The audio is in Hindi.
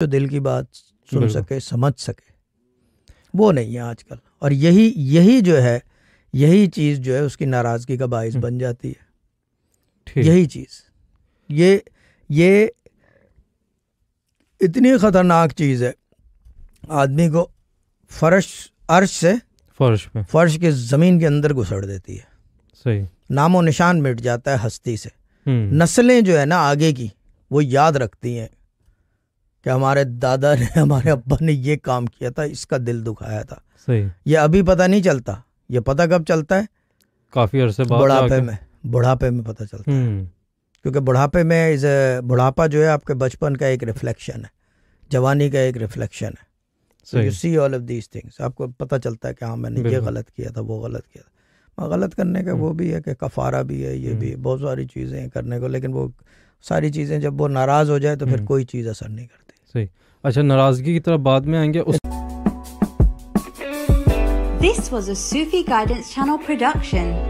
जो तो दिल की बात सुन सके समझ सके वो नहीं है आजकल और यही यही जो है यही चीज़ जो है उसकी नाराज़गी का बायस हम्म। बन जाती है यही चीज़ ये ये इतनी ख़तरनाक चीज़ है आदमी को फर्श अर्श से फर्श पे फर्श के ज़मीन के अंदर घुसड़ देती है सही नामो निशान मिट जाता है हस्ती से हम्म। नस्लें जो है ना आगे की वो याद रखती हैं कि हमारे दादा ने हमारे अब्बा ने ये काम किया था इसका दिल दुखाया था सही ये अभी पता नहीं चलता ये पता कब चलता है काफ़ी अरसे बुढ़ापे में बुढ़ापे में पता चलता है हम्म। क्योंकि बुढ़ापे में इज बुढ़ापा जो है आपके बचपन का एक रिफ्लेक्शन है जवानी का एक रिफ्लेक्शन है so you see all of these things आपको पता चलता है कि हाँ मैंने ये गलत किया था वो गलत किया था हाँ, गलत करने का हम्म। वो भी है कि कफारा भी है ये भी हम्म। बहुत सारी चीज़ें करने को लेकिन वो सारी चीज़ें जब वो नाराज़ हो जाए तो फिर कोई चीज़ असर नहीं करती सही अच्छा नाराजगी की तरफ बाद में आएंगे उस this was a Sufi guidance channel production